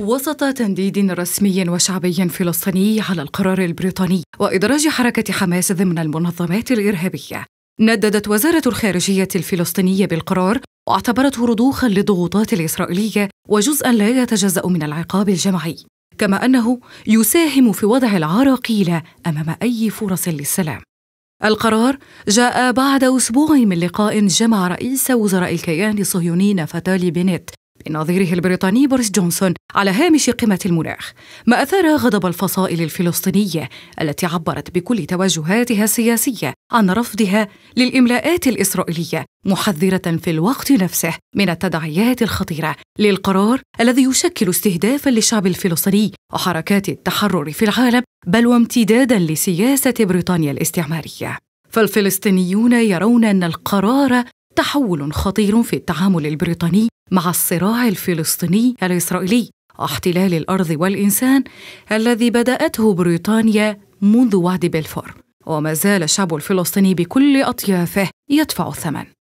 وسط تنديد رسمي وشعبي فلسطيني على القرار البريطاني وإدراج حركة حماس ضمن المنظمات الإرهابية نددت وزارة الخارجية الفلسطينية بالقرار واعتبرته رضوخا للضغوطات الإسرائيلية وجزءا لا يتجزأ من العقاب الجمعي كما أنه يساهم في وضع العراقيل أمام أي فرص للسلام القرار جاء بعد أسبوع من لقاء جمع رئيس وزراء الكيان الصهيوني نفتالي بنت نظيره البريطاني بوريس جونسون على هامش قمة المناخ ما أثار غضب الفصائل الفلسطينية التي عبرت بكل توجهاتها السياسية عن رفضها للإملاءات الإسرائيلية محذرة في الوقت نفسه من التداعيات الخطيرة للقرار الذي يشكل استهدافا للشعب الفلسطيني وحركات التحرر في العالم بل وامتدادا لسياسة بريطانيا الاستعمارية فالفلسطينيون يرون ان القرار تحول خطير في التعامل البريطاني مع الصراع الفلسطيني الإسرائيلي احتلال الأرض والإنسان الذي بدأته بريطانيا منذ وعد بلفور وما زال الشعب الفلسطيني بكل أطيافه يدفع الثمن